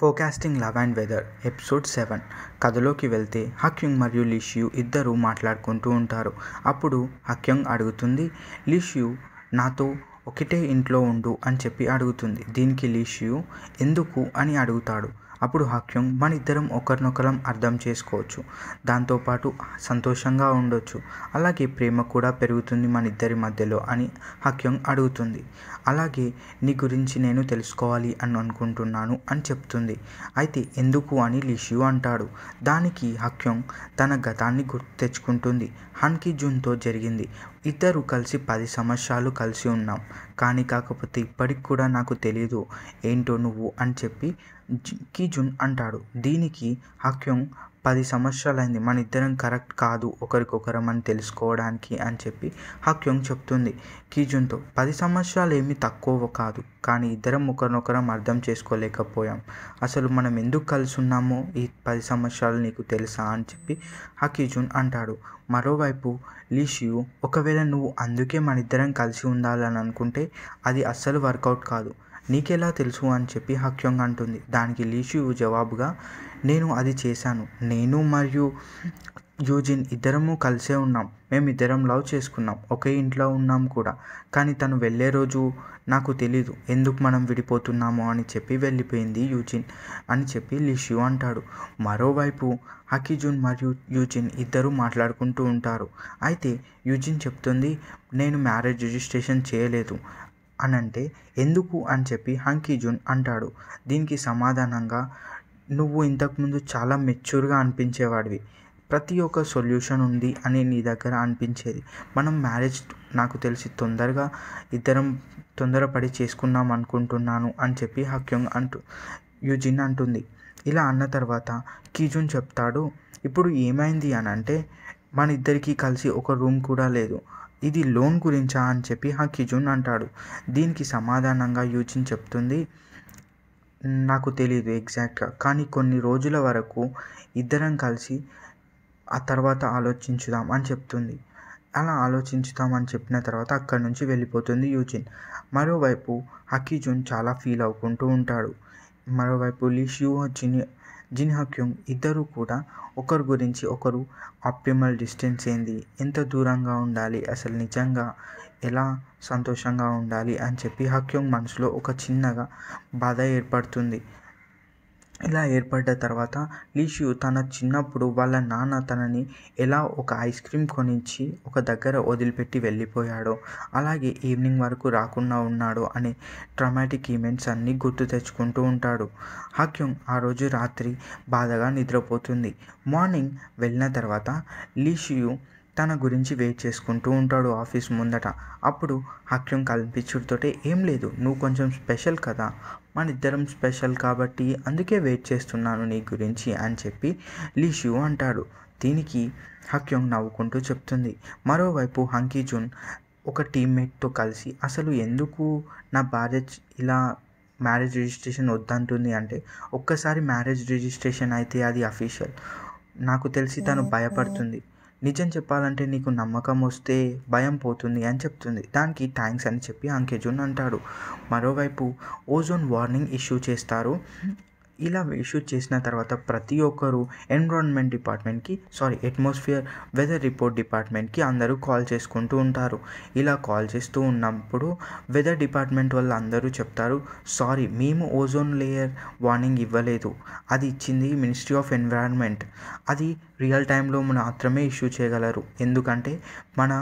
ఫోకాస్టింగ్ love and weather episode seven కథలోకి వెళ్తే హక్యుంగ్ మరియు లిష్యు ఇద్దరు మాట్లాడుకుంటూ ఉంటారు అప్పుడు హక్యుంగ్ అడుగుతుంది లిష్యు నాతో ఒకటే ఇంట్లో ఉండు అని చెప్పి అడుగుతుంది దీనికి లిష్యు ఎందుకు అని అడుగుతాడు అప్పుడు హాక్యం మన ఇద్దరం ఒకరినొకరం అర్థం చేసుకోవచ్చు దాంతోపాటు సంతోషంగా ఉండొచ్చు అలాగే ప్రేమ కూడా పెరుగుతుంది మన ఇద్దరి మధ్యలో అని హాక్యం అడుగుతుంది అలాగే నీ గురించి నేను తెలుసుకోవాలి అని అనుకుంటున్నాను అని చెప్తుంది అయితే ఎందుకు అని లిషియు అంటాడు దానికి హక్యోంగ్ తన గతాన్ని గుర్తు తెచ్చుకుంటుంది హన్కి జూన్తో జరిగింది ఇద్దరు కలిసి పది సంవత్సరాలు కలిసి ఉన్నాం కానీ కాకపోతే ఇప్పటికి కూడా నాకు తెలియదు ఏంటో నువ్వు అని చెప్పి కి జున్ అంటాడు దీనికి హక్యోంగ్ పది సంవత్సరాలైంది మన ఇద్దరం కరెక్ట్ కాదు ఒకరికొకరం అని తెలుసుకోవడానికి అని చెప్పి హక్యోంగ్ చెప్తుంది కీజున్తో పది సంవత్సరాలు ఏమీ తక్కువ కాదు కానీ ఇద్దరం ఒకరినొకరం అర్థం చేసుకోలేకపోయాం అసలు మనం ఎందుకు కలిసి ఉన్నామో ఈ పది సంవత్సరాలు నీకు తెలుసా అని చెప్పి కీజున్ అంటాడు మరోవైపు లీషియు ఒకవేళ నువ్వు అందుకే మన ఇద్దరం కలిసి ఉండాలని అనుకుంటే అది అస్సలు వర్కౌట్ కాదు నీకెలా తెలుసు అని చెప్పి హక్యోంగ్ అంటుంది దానికి లీషు జవాబుగా నేను అది చేశాను నేను మరియు యూజిన్ ఇద్దరము కలిసే ఉన్నాం మేము ఇద్దరం లవ్ చేసుకున్నాం ఒకే ఇంట్లో ఉన్నాం కూడా కానీ తను వెళ్ళే రోజు నాకు తెలీదు ఎందుకు మనం విడిపోతున్నాము అని చెప్పి వెళ్ళిపోయింది యూజిన్ అని చెప్పి లిషు అంటాడు మరోవైపు హకీజున్ మరియు యూజిన్ ఇద్దరు మాట్లాడుకుంటూ ఉంటారు అయితే యూజిన్ చెప్తుంది నేను మ్యారేజ్ రిజిస్ట్రేషన్ చేయలేదు అనంటే ఎందుకు అని చెప్పి హంకీ జున్ అంటాడు దీనికి సమాధానంగా నువ్వు ఇంతకుముందు చాలా మెచ్యూర్గా అనిపించేవాడివి ప్రతి ఒక్క సొల్యూషన్ ఉంది అని నీ దగ్గర అనిపించేది మనం మ్యారేజ్ నాకు తెలిసి తొందరగా ఇద్దరం తొందరపడి చేసుకున్నాం అనుకుంటున్నాను అని చెప్పి హక్యోంగ్ అంటూ యూజిన్ అంటుంది ఇలా అన్న తర్వాత కీజున్ చెప్తాడు ఇప్పుడు ఏమైంది అని అంటే మన ఇద్దరికీ కలిసి ఒక రూమ్ కూడా లేదు ఇది లోన్ గురించా అని చెప్పి కిజున్ అంటాడు దీనికి సమాధానంగా యూజిన్ చెప్తుంది నాకు తెలియదు ఎగ్జాక్ట్గా కానీ కొన్ని రోజుల వరకు ఇద్దరం కలిసి ఆ తర్వాత ఆలోచించుదాం అని చెప్తుంది అలా ఆలోచించుదాం అని చెప్పిన తర్వాత అక్కడి నుంచి వెళ్ళిపోతుంది యూజిన్ మరోవైపు హకీజున్ చాలా ఫీల్ అవుకుంటూ ఉంటాడు మరోవైపు లిషియూ వచ్చి జిన్ హక్యుంగ్ ఇద్దరు కూడా ఒకరి గురించి ఒకరు ఆప్టిమల్ డిస్టెన్స్ ఏంది ఎంత దూరంగా ఉండాలి అసలు నిజంగా ఎలా సంతోషంగా ఉండాలి అని చెప్పి హక్యుంగ్ మనసులో ఒక చిన్నగా బాధ ఏర్పడుతుంది ఇలా ఏర్పడ్డ తర్వాత లీషు తన చిన్నప్పుడు వాళ్ళ నాన్న తనని ఎలా ఒక ఐస్ క్రీమ్ కొనిచ్చి ఒక దగ్గర వదిలిపెట్టి వెళ్ళిపోయాడో అలాగే ఈవినింగ్ వరకు రాకుండా ఉన్నాడు అనే ట్రమాటిక్ ఈవెంట్స్ అన్నీ గుర్తు తెచ్చుకుంటూ ఉంటాడు హాక్యం ఆ రోజు రాత్రి బాధగా నిద్రపోతుంది మార్నింగ్ వెళ్ళిన తర్వాత లీషియు తన గురించి వెయిట్ చేసుకుంటూ ఉంటాడు ఆఫీస్ ముందట అప్పుడు హక్యం కల్పించుడితోటే ఏం లేదు నువ్వు కొంచెం స్పెషల్ కదా మన ఇద్దరం స్పెషల్ కాబట్టి అందుకే వెయిట్ చేస్తున్నాను నీ గురించి అని చెప్పి లీషు అంటాడు దీనికి హక్యోంగ్ నవ్వుకుంటూ చెప్తుంది మరోవైపు హంకీజున్ ఒక టీమ్మేట్తో కలిసి అసలు ఎందుకు నా భార్య ఇలా మ్యారేజ్ రిజిస్ట్రేషన్ వద్దంటుంది అంటే ఒక్కసారి మ్యారేజ్ రిజిస్ట్రేషన్ అయితే అది అఫీషియల్ నాకు తెలిసి తను భయపడుతుంది నిజం చెప్పాలంటే నీకు నమ్మకం వస్తే భయం పోతుంది అని చెప్తుంది దానికి థ్యాంక్స్ అని చెప్పి అంకెజున్ అంటాడు మరోవైపు ఓజోన్ వార్నింగ్ ఇష్యూ చేస్తారు ఇలా ఇష్యూ చేసిన తర్వాత ప్రతి ఒక్కరు ఎన్విరాన్మెంట్ డిపార్ట్మెంట్కి సారీ అట్మాస్ఫియర్ వెదర్ రిపోర్ట్ డిపార్ట్మెంట్కి అందరూ కాల్ చేసుకుంటూ ఉంటారు ఇలా కాల్ చేస్తూ ఉన్నప్పుడు వెదర్ డిపార్ట్మెంట్ వల్ల అందరూ చెప్తారు సారీ మేము ఓజోన్ లేయర్ వార్నింగ్ ఇవ్వలేదు అది ఇచ్చింది మినిస్ట్రీ ఆఫ్ ఎన్విరాన్మెంట్ అది రియల్ టైంలో మాత్రమే ఇష్యూ చేయగలరు ఎందుకంటే మన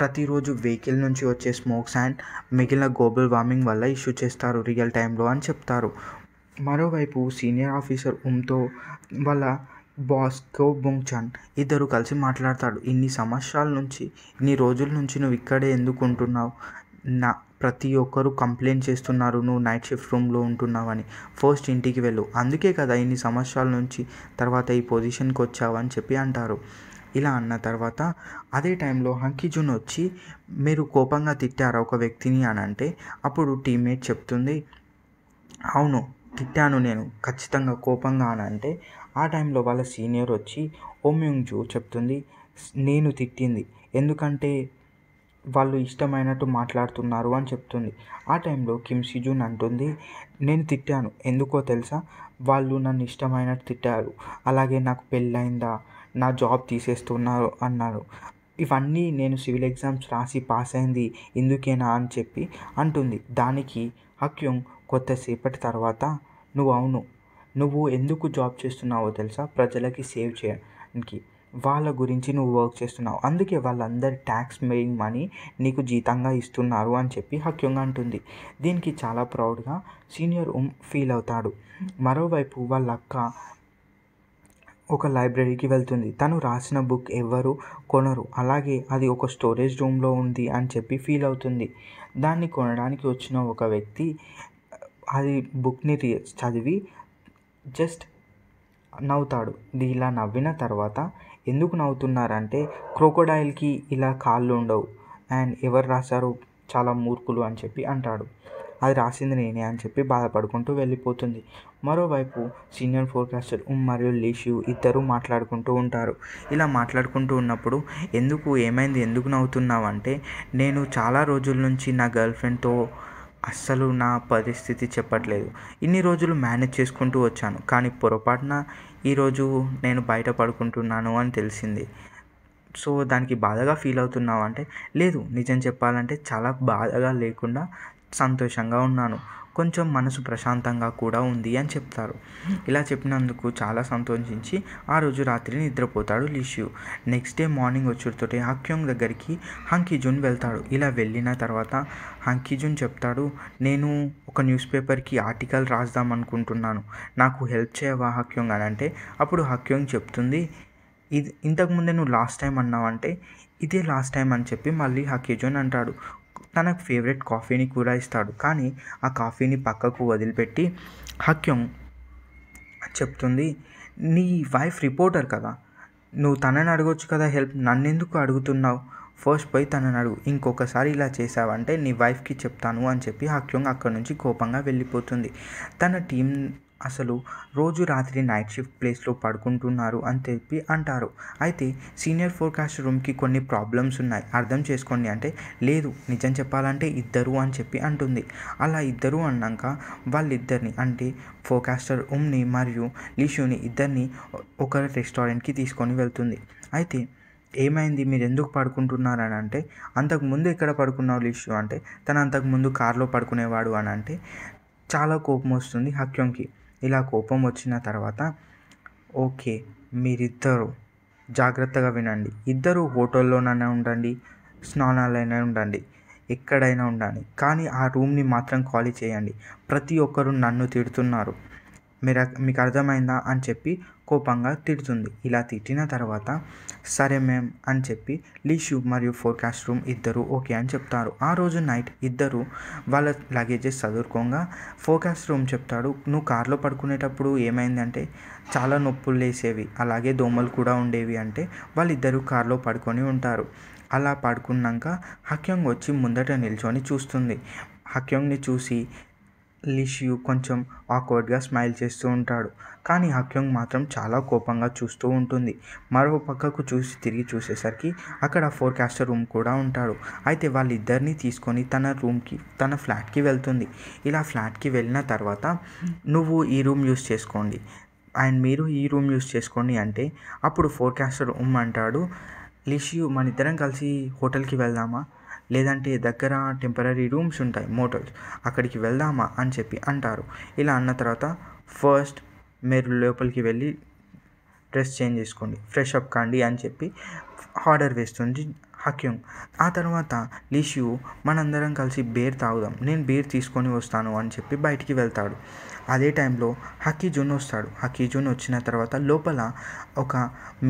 ప్రతిరోజు వెహికల్ నుంచి వచ్చే స్మోక్స్ అండ్ మిగిలిన గ్లోబల్ వార్మింగ్ వల్ల ఇష్యూ చేస్తారు రియల్ టైంలో అని చెప్తారు మరోవైపు సీనియర్ ఆఫీసర్ ఉమ్తో వాళ్ళ బాస్ కో ఇద్దరు కలిసి మాట్లాడతాడు ఇన్ని సంవత్సరాల నుంచి ఇన్ని రోజుల నుంచి నువ్వు ఇక్కడే ఎందుకు ఉంటున్నావు నా ప్రతి ఒక్కరు కంప్లైంట్ చేస్తున్నారు నువ్వు నైట్ షిఫ్ట్ రూమ్లో ఉంటున్నావని ఫస్ట్ ఇంటికి వెళ్ళు అందుకే కదా ఇన్ని సంవత్సరాల నుంచి తర్వాత ఈ పొజిషన్కి వచ్చావని చెప్పి అంటారు ఇలా అన్న తర్వాత అదే టైంలో హంకిజున్ వచ్చి మీరు కోపంగా తిట్టారా ఒక వ్యక్తిని అని అంటే అప్పుడు టీమ్మేట్ చెప్తుంది అవును తిట్టాను నేను ఖచ్చితంగా కోపంగా అని అంటే ఆ టైంలో వాళ్ళ సీనియర్ వచ్చి ఓమ్యూంగ్ జూ చెప్తుంది నేను తిట్టింది ఎందుకంటే వాళ్ళు ఇష్టమైనట్టు మాట్లాడుతున్నారు అని చెప్తుంది ఆ టైంలో కిమ్ సిజూన్ అంటుంది నేను తిట్టాను ఎందుకో తెలుసా వాళ్ళు నన్ను ఇష్టమైనట్టు తిట్టారు అలాగే నాకు పెళ్ళైందా నా జాబ్ తీసేస్తున్నారు అన్నారు ఇవన్నీ నేను సివిల్ ఎగ్జామ్స్ రాసి పాస్ అయింది ఇందుకేనా అని చెప్పి అంటుంది దానికి హక్యుంగ్ కొంతసేపటి తర్వాత నువ్వు అవును నువ్వు ఎందుకు జాబ్ చేస్తున్నావో తెలుసా ప్రజలకి సేవ్ చేయడానికి వాళ్ళ గురించి నువ్వు వర్క్ చేస్తున్నావు అందుకే వాళ్ళందరి ట్యాక్స్ మేయింగ్ మనీ నీకు జీతంగా ఇస్తున్నారు అని చెప్పి హక్యంగా అంటుంది దీనికి చాలా ప్రౌడ్గా సీనియర్ ఉమ్ ఫీల్ అవుతాడు మరోవైపు వాళ్ళ అక్క ఒక లైబ్రరీకి వెళ్తుంది తను రాసిన బుక్ ఎవ్వరు కొనరు అలాగే అది ఒక స్టోరేజ్ రూమ్లో ఉంది అని చెప్పి ఫీల్ అవుతుంది దాన్ని కొనడానికి వచ్చిన ఒక వ్యక్తి అది బుక్ని చదివి జస్ట్ నవ్వుతాడు ఇలా నవ్విన తర్వాత ఎందుకు నవ్వుతున్నారంటే క్రోకోడైల్కి ఇలా కాళ్ళు ఉండవు అండ్ ఎవరు రాశారు చాలా మూర్ఖులు అని చెప్పి అంటాడు అది రాసింది నేనే అని చెప్పి బాధపడుకుంటూ వెళ్ళిపోతుంది మరోవైపు సీనియర్ ఫోర్కాస్టర్ ఉమ్ మరియు లీషు ఇద్దరు మాట్లాడుకుంటూ ఉంటారు ఇలా మాట్లాడుకుంటూ ఉన్నప్పుడు ఎందుకు ఏమైంది ఎందుకు నవ్వుతున్నావు అంటే నేను చాలా రోజుల నుంచి నా గర్ల్ ఫ్రెండ్తో అస్సలు నా పరిస్థితి చెప్పట్లేదు ఇన్ని రోజులు మేనేజ్ చేసుకుంటూ వచ్చాను కానీ పొరపాటున ఈరోజు నేను బయట పడుకుంటున్నాను అని తెలిసింది సో దానికి బాధగా ఫీల్ అవుతున్నావు అంటే లేదు నిజం చెప్పాలంటే చాలా బాధగా లేకుండా సంతోషంగా ఉన్నాను కొంచెం మనసు ప్రశాంతంగా కూడా ఉంది అని చెప్తారు ఇలా చెప్పినందుకు చాలా సంతోషించి ఆ రోజు రాత్రి నిద్రపోతాడు లిష్యూ నెక్స్ట్ డే మార్నింగ్ వచ్చుడితోటి హాక్యోంగ్ దగ్గరికి హంకిజున్ వెళ్తాడు ఇలా వెళ్ళిన తర్వాత హంకిజున్ చెప్తాడు నేను ఒక న్యూస్ పేపర్కి ఆర్టికల్ రాద్దాం అనుకుంటున్నాను నాకు హెల్ప్ చేయవా హక్యోంగ్ అని అంటే అప్పుడు హక్యోంగ్ చెప్తుంది ఇది ఇంతకుముందే నువ్వు లాస్ట్ టైం అన్నావంటే ఇదే లాస్ట్ టైం అని చెప్పి మళ్ళీ హకీజోన్ అంటాడు తనకు ఫేవరెట్ కాఫీని కూడా ఇస్తాడు కానీ ఆ కాఫీని పక్కకు వదిలిపెట్టి హక్యం చెప్తుంది నీ వైఫ్ రిపోర్టర్ కదా నువ్వు తనని అడగొచ్చు కదా హెల్ప్ నన్నెందుకు అడుగుతున్నావు ఫస్ట్ పోయి తనని అడుగు ఇంకొకసారి ఇలా చేసావంటే నీ వైఫ్కి చెప్తాను అని చెప్పి హక్యం అక్కడి నుంచి కోపంగా వెళ్ళిపోతుంది తన టీం అసలు రోజు రాత్రి నైట్ షిఫ్ట్ ప్లేస్లో పడుకుంటున్నారు అని చెప్పి అంటారు అయితే సీనియర్ ఫోర్కాస్ట్ రూమ్కి కొన్ని ప్రాబ్లమ్స్ ఉన్నాయి అర్థం చేసుకోండి అంటే లేదు నిజం చెప్పాలంటే ఇద్దరు అని చెప్పి అంటుంది అలా ఇద్దరు అన్నాక వాళ్ళిద్దరిని అంటే ఫోర్కాస్టర్ ఉమ్ని మరియు లిషుని ఇద్దరిని ఒక రెస్టారెంట్కి తీసుకొని వెళ్తుంది అయితే ఏమైంది మీరు ఎందుకు పడుకుంటున్నారని అంటే అంతకుముందు ఎక్కడ పడుకున్నావు లిషు అంటే తను అంతకుముందు కారులో పడుకునేవాడు అని అంటే చాలా కోపం వస్తుంది హక్యంకి ఇలా కోపం వచ్చిన తర్వాత ఓకే మీరిద్దరూ జాగ్రత్తగా వినండి ఇద్దరు హోటల్లోనైనా ఉండండి స్నానాలైనా ఉండండి ఎక్కడైనా ఉండండి కానీ ఆ రూమ్ని మాత్రం ఖాళీ చేయండి ప్రతి ఒక్కరు నన్ను తిడుతున్నారు మీరు మీకు అర్థమైందా అని చెప్పి కోపంగా తిడుతుంది ఇలా తిట్టిన తర్వాత సరే మేం అని చెప్పి లీషు మరియు ఫోర్కాస్ట్ రూమ్ ఇద్దరు ఓకే అని చెప్తారు ఆ రోజు నైట్ ఇద్దరు వాళ్ళ లగేజెస్ చదువుకోగా ఫోర్కాస్ట్ రూమ్ చెప్తాడు నువ్వు కార్లో పడుకునేటప్పుడు ఏమైందంటే చాలా నొప్పులు లేసేవి అలాగే దోమలు కూడా ఉండేవి అంటే వాళ్ళిద్దరూ కార్లో పడుకొని ఉంటారు అలా పడుకున్నాక హక్యంగ్ వచ్చి ముందట నిల్చొని చూస్తుంది హక్యంగ్ని చూసి లిషియు కొంచెం ఆక్వర్డ్గా స్మైల్ చేస్తూ ఉంటాడు కానీ అక్యోంగ్ మాత్రం చాలా కోపంగా చూస్తూ ఉంటుంది మరో పక్కకు చూసి తిరిగి చూసేసరికి అక్కడ ఫోర్కాస్టర్ రూమ్ కూడా ఉంటాడు అయితే వాళ్ళిద్దరిని తీసుకొని తన రూమ్కి తన ఫ్లాట్కి వెళ్తుంది ఇలా ఫ్లాట్కి వెళ్ళిన తర్వాత నువ్వు ఈ రూమ్ యూస్ చేసుకోండి అండ్ మీరు ఈ రూమ్ యూస్ చేసుకోండి అంటే అప్పుడు ఫోర్కాస్టర్ రూమ్ అంటాడు లిషియు మన ఇద్దరం కలిసి హోటల్కి వెళ్దామా లేదంటే దగ్గర టెంపరీ రూమ్స్ ఉంటాయి మోటల్స్ అక్కడికి వెళ్దామా అని చెప్పి అంటారు ఇలా అన్న తర్వాత ఫస్ట్ మీరు లోపలికి వెళ్ళి డ్రెస్ చేంజ్ చేసుకోండి ఫ్రెష్ అప్ కాండి అని చెప్పి ఆర్డర్ వేస్తుంది హక్యం ఆ తర్వాత లిష్యు మనందరం కలిసి బేర్ తాగుదాం నేను బేర్ తీసుకొని వస్తాను అని చెప్పి బయటికి వెళ్తాడు అదే టైంలో జూన్ వస్తాడు జూన్ వచ్చిన తర్వాత లోపల ఒక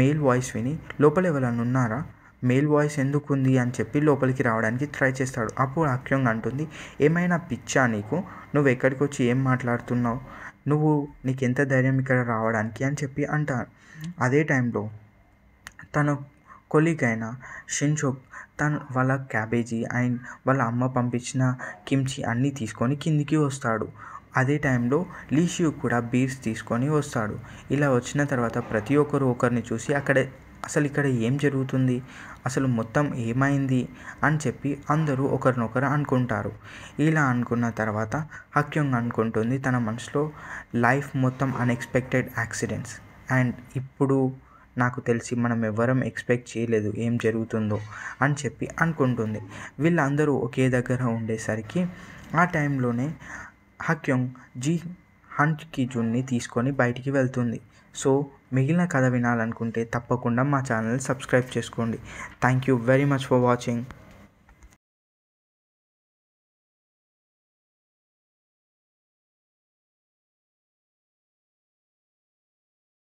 మేల్ వాయిస్ విని లోపల ఎవరైనా ఉన్నారా మేల్ వాయిస్ ఎందుకు ఉంది అని చెప్పి లోపలికి రావడానికి ట్రై చేస్తాడు అప్పుడు అక్యంగ్ అంటుంది ఏమైనా పిచ్చా నీకు నువ్వు ఎక్కడికి వచ్చి ఏం మాట్లాడుతున్నావు నువ్వు నీకు ఎంత ధైర్యం ఇక్కడ రావడానికి అని చెప్పి అంటారు అదే టైంలో తన కొలీగ్ అయిన షిన్షోక్ తను వాళ్ళ క్యాబేజీ అండ్ వాళ్ళ అమ్మ పంపించిన కిమ్చి అన్నీ తీసుకొని కిందికి వస్తాడు అదే టైంలో లీషియు కూడా బీర్స్ తీసుకొని వస్తాడు ఇలా వచ్చిన తర్వాత ప్రతి ఒక్కరు ఒకరిని చూసి అక్కడ అసలు ఇక్కడ ఏం జరుగుతుంది అసలు మొత్తం ఏమైంది అని చెప్పి అందరూ ఒకరినొకరు అనుకుంటారు ఇలా అనుకున్న తర్వాత హక్యం అనుకుంటుంది తన మనసులో లైఫ్ మొత్తం అన్ఎక్స్పెక్టెడ్ యాక్సిడెంట్స్ అండ్ ఇప్పుడు నాకు తెలిసి మనం ఎవ్వరం ఎక్స్పెక్ట్ చేయలేదు ఏం జరుగుతుందో అని చెప్పి అనుకుంటుంది వీళ్ళందరూ ఒకే దగ్గర ఉండేసరికి ఆ టైంలోనే హక్యం జీ హంట్కి జున్ని తీసుకొని బయటికి వెళ్తుంది సో మిగిలిన కథ వినాలనుకుంటే తప్పకుండా మా ఛానల్ సబ్స్క్రైబ్ చేసుకోండి thank you very much for watching